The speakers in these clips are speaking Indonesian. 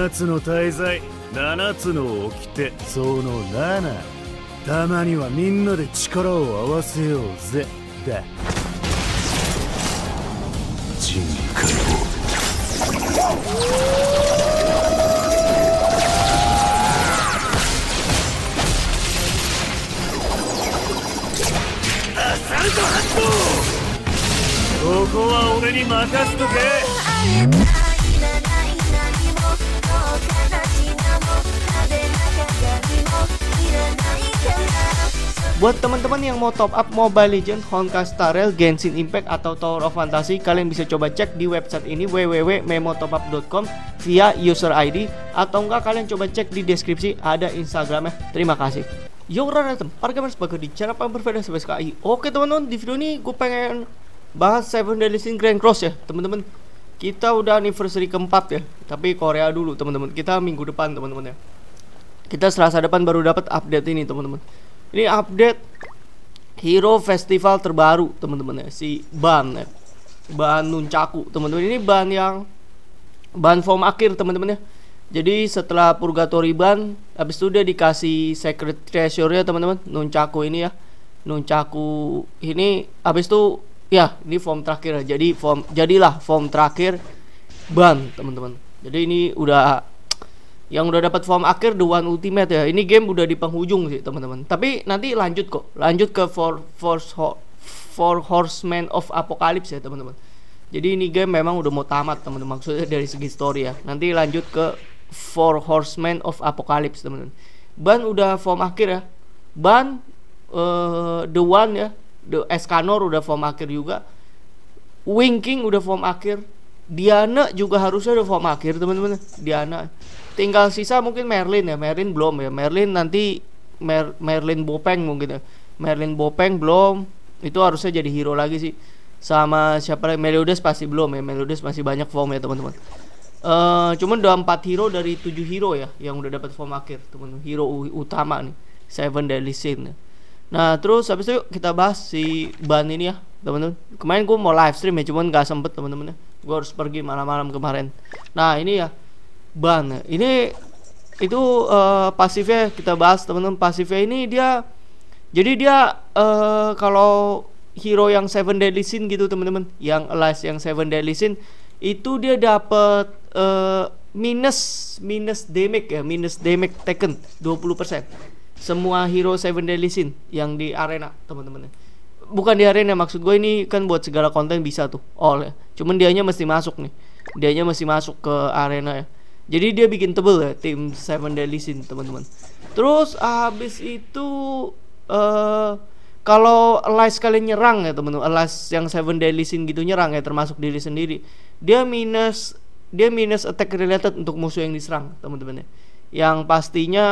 7つの大罪7つの掟その7たまにはみんなで力を合わせようぜだ人解放ここは俺に任せとけ Buat teman-teman yang mau top up Mobile Legends, Honka Star Rail, Genshin Impact atau Tower of Fantasy, kalian bisa coba cek di website ini www.memotopup.com via user ID atau enggak kalian coba cek di deskripsi ada Instagramnya. Terima kasih. Yo, Ranatem, para gamers bagus di channel paling berbeda sebagai Oke teman-teman, di video ini gue pengen bahas Seven Deadly Sin Grand Cross ya, teman-teman. Kita udah anniversary keempat ya, tapi Korea dulu teman-teman. Kita minggu depan teman-teman ya. Kita Selasa depan baru dapat update ini teman-teman ini update Hero Festival terbaru, teman-teman ya. Si ban ya. Ban nuncaku, teman-teman. Ini ban yang ban form akhir, teman-teman ya. Jadi setelah Purgatory ban, habis itu dia dikasih Secret Treasure ya, teman-teman. Nuncaku ini ya. Nuncaku ini habis itu ya, ini form terakhir. Jadi form jadilah form terakhir ban, teman-teman. Jadi ini udah yang udah dapat form akhir The One Ultimate ya. Ini game udah di penghujung sih teman-teman. Tapi nanti lanjut kok, lanjut ke for Force Ho for Horsemen of Apocalypse ya teman-teman. Jadi ini game memang udah mau tamat teman-teman. Maksudnya dari segi story ya. Nanti lanjut ke for horseman of Apocalypse teman-teman. Ban udah form akhir ya. Ban uh, The One ya. The Escanor udah form akhir juga. Winking udah form akhir. Diana juga harusnya udah form akhir teman-teman. Diana tinggal sisa mungkin Merlin ya Merlin belum ya Merlin nanti Mer Merlin Bopeng mungkin ya Merlin Bopeng belum itu harusnya jadi hero lagi sih sama siapa lagi Meliodas pasti belum ya Meliodas masih banyak form ya teman-teman uh, cuman udah empat hero dari tujuh hero ya yang udah dapat form akhir teman hero utama nih Seven Deadly Sin ya. nah terus habis itu kita bahas si ban ini ya teman-teman kemarin gue mau live stream ya cuman gak sempet teman-teman ya gue harus pergi malam-malam kemarin nah ini ya ban ini itu uh, pasifnya kita bahas teman-teman pasifnya ini dia jadi dia uh, kalau hero yang Seven Deadly Sin gitu teman-teman, yang last yang Seven Deadly Sin itu dia dapat uh, eh, minus minus damage ya, minus damage taken 20%. Semua hero Seven Deadly Sin yang di arena, teman-teman. Bukan di arena maksud gue ini kan buat segala konten bisa tuh. oleh ya. cuman dianya mesti masuk nih. Dianya mesti masuk ke arena ya. Jadi dia bikin tebel ya tim Seven Deadly Sin teman-teman. Terus habis itu uh, kalau Elias kalian nyerang ya teman-teman, Elias yang Seven Deadly Sin gitu nyerang ya termasuk diri sendiri. Dia minus dia minus attack related untuk musuh yang diserang teman-teman ya. Yang pastinya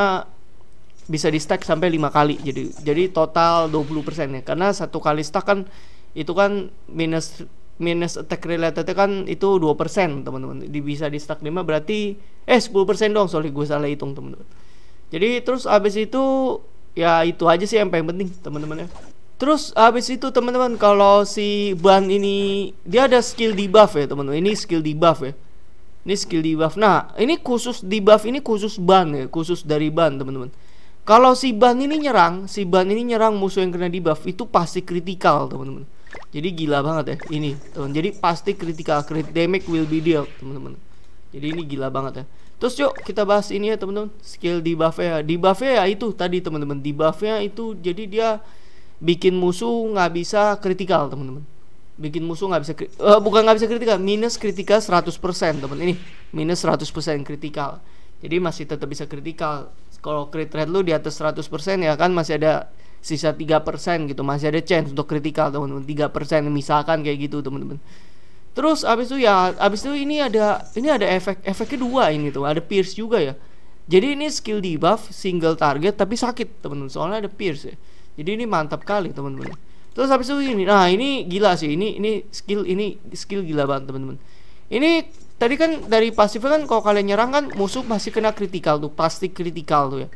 bisa di stack sampai lima kali jadi jadi total 20% ya karena satu kali stack kan itu kan minus minus attack related kan itu 2% teman-teman. Di Bisa di stack 5 berarti eh 10% dong, sorry gue salah hitung teman-teman. Jadi terus abis itu ya itu aja sih yang paling penting teman-teman ya. Terus abis itu teman-teman kalau si ban ini dia ada skill debuff ya teman-teman. Ini skill debuff ya. Ini skill debuff. Nah, ini khusus debuff ini khusus ban ya, khusus dari ban teman-teman. Kalau si ban ini nyerang, si ban ini nyerang musuh yang kena debuff itu pasti kritikal, teman-teman. Jadi gila banget ya ini, teman. Jadi pasti critical crit damage will be deal teman-teman. Jadi ini gila banget ya. Terus yuk kita bahas ini ya, teman-teman. Skill di nya Di nya ya itu tadi, teman-teman. Di nya itu jadi dia bikin musuh nggak bisa critical, teman-teman. Bikin musuh nggak bisa uh, bukan nggak bisa critical, minus critical 100%, teman. Ini minus 100% critical. Jadi masih tetap bisa critical kalau crit rate lu di atas 100% ya kan masih ada sisa 3% gitu masih ada chance untuk critical teman-teman 3% misalkan kayak gitu teman-teman terus abis itu ya abis itu ini ada ini ada efek efek kedua ini tuh ada pierce juga ya jadi ini skill debuff single target tapi sakit teman-teman soalnya ada pierce ya jadi ini mantap kali teman-teman terus abis itu ini nah ini gila sih ini ini skill ini skill gila banget teman-teman ini tadi kan dari pasif kan kalau kalian nyerang kan musuh masih kena kritikal tuh pasti kritikal tuh ya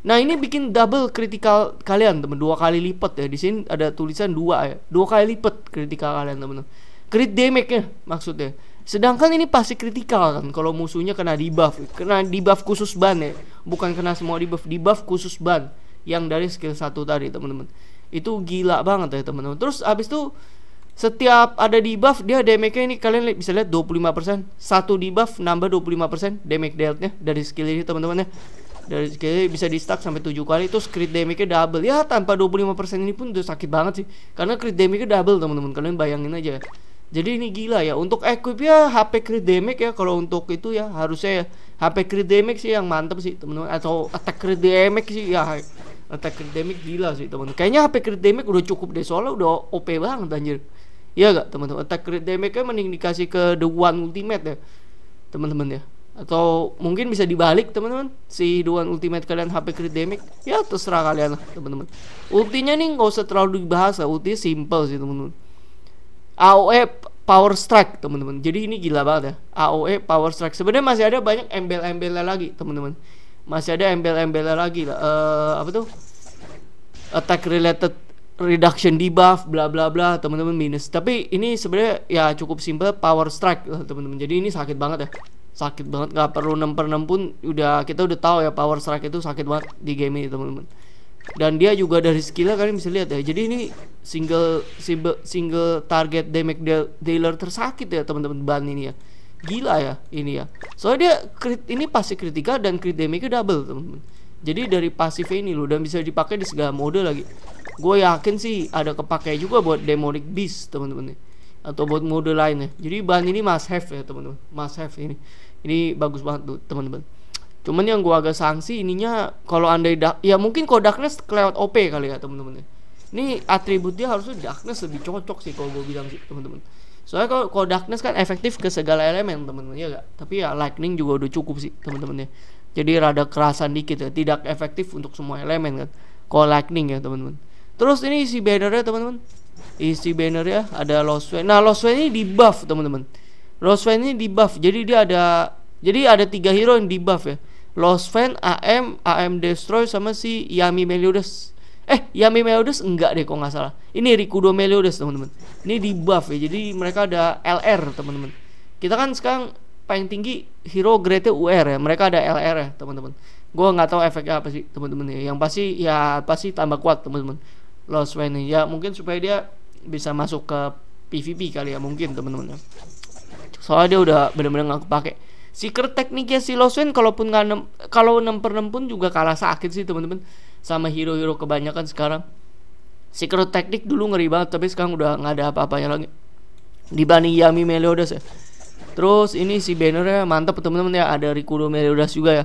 nah ini bikin double kritikal kalian temen dua kali lipat ya di sini ada tulisan dua ya dua kali lipat kritikal kalian temen crit damage nya maksudnya sedangkan ini pasti kritikal kan kalau musuhnya kena debuff kena debuff khusus ban ya bukan kena semua debuff debuff khusus ban yang dari skill satu tadi temen temen itu gila banget ya temen temen terus abis tuh setiap ada di buff dia damage-nya ini kalian bisa lihat 25%. Satu di buff nambah 25% damage dealt-nya dari skill ini teman-teman ya. Dari skill ini bisa di stack sampai 7 kali itu crit damage-nya double. Ya tanpa 25% ini pun udah sakit banget sih. Karena crit damage-nya double teman-teman. Kalian bayangin aja. Jadi ini gila ya untuk equip ya HP crit damage ya kalau untuk itu ya harusnya ya HP crit damage sih yang mantep sih teman-teman atau attack crit damage sih ya attack crit damage gila sih teman-teman. Kayaknya HP crit damage udah cukup deh soalnya udah OP banget anjir. Iya gak teman-teman? Attack crit damage nya kan mending dikasih ke the one ultimate ya. Teman-teman ya. Atau mungkin bisa dibalik teman-teman Si the one ultimate kalian HP crit damage Ya terserah kalian lah teman-teman Ultinya nih nggak usah terlalu dibahas lah Ultinya simple sih teman-teman AOE Power Strike teman-teman Jadi ini gila banget ya AOE Power Strike sebenarnya masih ada banyak embel-embelnya lagi teman-teman Masih ada embel-embelnya lagi lah uh, Apa tuh Attack related reduction debuff bla bla bla teman-teman minus tapi ini sebenarnya ya cukup simple power strike eh, teman-teman jadi ini sakit banget ya sakit banget nggak perlu 6 per 6 pun udah kita udah tahu ya power strike itu sakit banget di game ini teman-teman dan dia juga dari skillnya kalian bisa lihat ya jadi ini single single, single target damage dealer tersakit ya teman-teman ban ini ya gila ya ini ya soalnya dia crit, ini pasti kritikal dan crit damage double teman-teman jadi dari pasif ini loh dan bisa dipakai di segala mode lagi gue yakin sih ada kepakai juga buat demonic beast teman-teman atau buat mode lainnya jadi bahan ini must have ya teman-teman must have ini ini bagus banget tuh teman-teman cuman yang gue agak sanksi ininya kalau andai dak ya mungkin kalau darkness kelewat op kali ya teman-teman ini atribut dia harusnya darkness lebih cocok sih kalau gue bilang sih teman-teman soalnya kalau, kalau darkness kan efektif ke segala elemen teman-teman ya gak tapi ya lightning juga udah cukup sih teman-teman ya jadi rada kerasan dikit ya tidak efektif untuk semua elemen kan kalau lightning ya teman-teman Terus ini isi bannernya teman-teman. Isi bannernya ada Lost Loswen. Nah, Lost Loswen ini di buff teman-teman. Loswen ini di buff. Jadi dia ada jadi ada tiga hero yang di buff ya. Fan, AM, AM Destroy sama si Yami Meliodas. Eh, Yami Meliodas enggak deh kok nggak salah. Ini Rikudo Meliodas teman-teman. Ini di buff ya. Jadi mereka ada LR teman-teman. Kita kan sekarang paling tinggi hero grade UR ya. Mereka ada LR ya teman-teman. Gue nggak tahu efeknya apa sih teman-teman ya. Yang pasti ya pasti tambah kuat teman-teman Lost Wayne ya mungkin supaya dia bisa masuk ke PVP kali ya mungkin teman-teman soalnya dia udah bener-bener nggak kepake secret tekniknya si Lost Wayne kalaupun nggak nem kalau enam per enam pun juga kalah sakit sih teman-teman sama hero-hero kebanyakan sekarang secret teknik dulu ngeri banget tapi sekarang udah nggak ada apa-apanya lagi dibanding Yami Meliodas ya terus ini si banner ya mantap teman-teman ya ada Rikudo Meliodas juga ya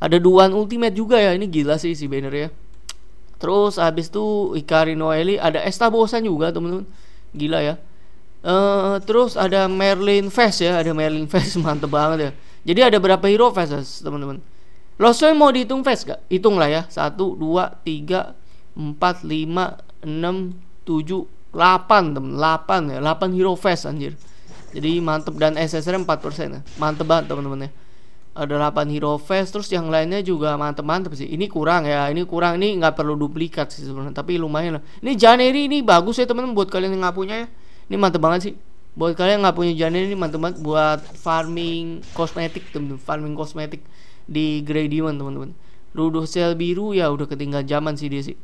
ada Duan Ultimate juga ya ini gila sih si banner ya. Terus habis itu Ikari Noeli ada Esta bosan juga teman-teman. Gila ya. Uh, terus ada Merlin Fest ya, ada Merlin Fest mantep banget ya. Jadi ada berapa hero fest ya, teman-teman? Lostway mau dihitung fest gak? Hitung lah ya. 1 2 3 4 5 6 7 8 teman 8 ya 8 hero fest anjir jadi mantep dan SSR 4% ya mantep banget teman-teman ya ada 8 hero face terus yang lainnya juga mantep-mantep sih ini kurang ya ini kurang ini nggak perlu duplikat sih sebenarnya tapi lumayan lah ini Janeri ini bagus ya teman-teman buat kalian yang nggak punya ya ini mantep banget sih buat kalian yang nggak punya Janeri ini mantep banget buat farming kosmetik teman-teman farming kosmetik di Demon teman-teman Rudoh sel biru ya udah ketinggalan zaman sih dia sih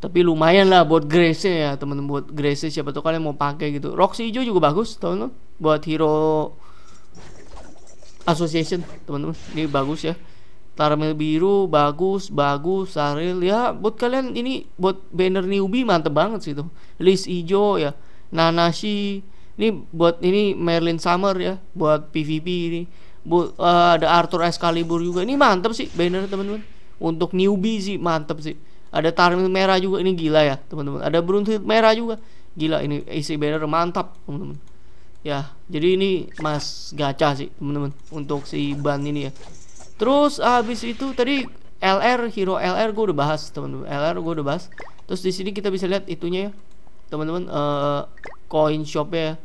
tapi lumayan lah buat grace ya teman-teman buat grace siapa tuh kalian mau pakai gitu Roxy hijau juga bagus teman-teman buat hero Association teman-teman ini bagus ya Tarmil biru bagus bagus Saril ya buat kalian ini buat banner newbie mantep banget sih tuh list hijau ya Nanashi ini buat ini Merlin Summer ya buat PVP ini buat uh, ada Arthur Excalibur juga ini mantep sih banner teman-teman untuk newbie sih mantep sih ada Tarmil merah juga ini gila ya teman-teman ada brunhild merah juga gila ini isi banner mantap teman-teman ya jadi ini mas gacha sih temen-temen untuk si ban ini ya terus habis itu tadi LR hero LR gue udah bahas temen-temen LR gue udah bahas terus di sini kita bisa lihat itunya ya temen-temen uh, eh, coin shop ya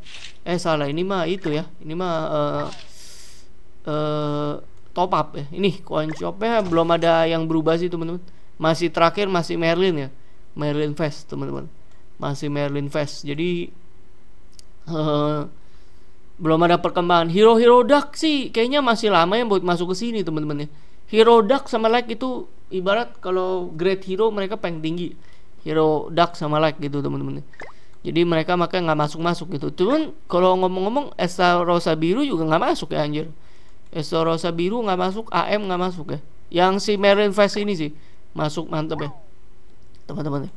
eh salah ini mah itu ya ini mah uh, uh, top up ya ini coin shopnya belum ada yang berubah sih temen-temen masih terakhir masih Merlin ya Merlin Fest temen-temen masih Merlin Fest jadi uh, belum ada perkembangan. Hero Hero dark sih kayaknya masih lama ya buat masuk ke sini teman-teman ya. Hero dark sama Like itu ibarat kalau great hero mereka pengen tinggi. Hero dark sama Like gitu teman-teman. Ya. Jadi mereka makanya nggak masuk-masuk gitu. Cuman kalau ngomong-ngomong Esa Rosa Biru juga nggak masuk ya anjir. Esa Rosa Biru nggak masuk, AM nggak masuk ya. Yang si Marine face ini sih masuk mantep ya. Teman-teman ya.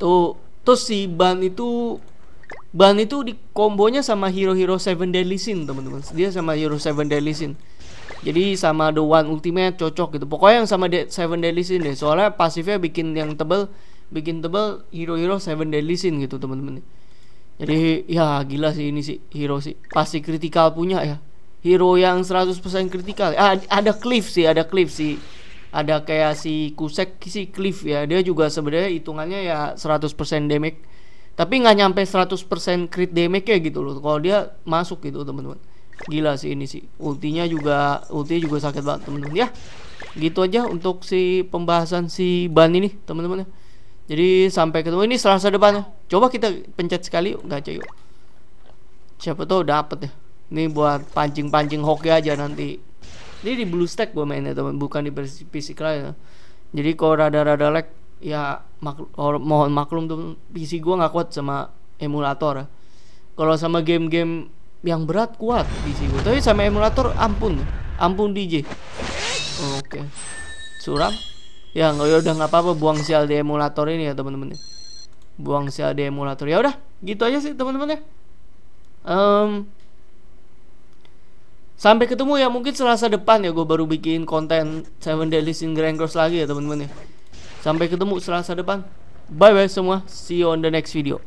Tuh terus si Ban itu Ban itu di kombonya sama Hero Hero Seven Deadly Sin, teman-teman. Dia sama Hero Seven Deadly Sin. Jadi sama The One Ultimate cocok gitu. Pokoknya yang sama De Seven Deadly Sin deh. Soalnya pasifnya bikin yang tebel, bikin tebel Hero Hero Seven Deadly Sin gitu, teman-teman. Jadi ya gila sih ini sih hero sih. Pasti kritikal punya ya. Hero yang 100% kritikal. Ah, ada Cliff sih, ada Cliff sih ada kayak si Kusek si Cliff ya dia juga sebenarnya hitungannya ya 100% damage tapi nggak nyampe 100% crit damage ya gitu loh kalau dia masuk gitu teman-teman gila sih ini sih ultinya juga ultinya juga sakit banget teman-teman ya gitu aja untuk si pembahasan si ban ini teman-teman ya jadi sampai ketemu ini Selasa depannya coba kita pencet sekali nggak gacha yuk siapa tahu dapet ya ini buat pancing-pancing hoki aja nanti ini di blue stack gue mainnya teman bukan di PC, lain ya. jadi kalau rada-rada lag ya mak mohon maklum tuh PC gue nggak kuat sama emulator kalau sama game-game yang berat kuat PC gue tapi sama emulator ampun ampun DJ oke suram ya nggak ya udah nggak apa-apa buang sial di emulator ini ya teman-teman ya. buang sial di emulator ya udah gitu aja sih teman-teman ya um, sampai ketemu ya mungkin selasa depan ya gue baru bikin konten Seven Deadly Sin Grand Cross lagi ya teman-teman ya Sampai ketemu Selasa depan. Bye bye semua. See you on the next video.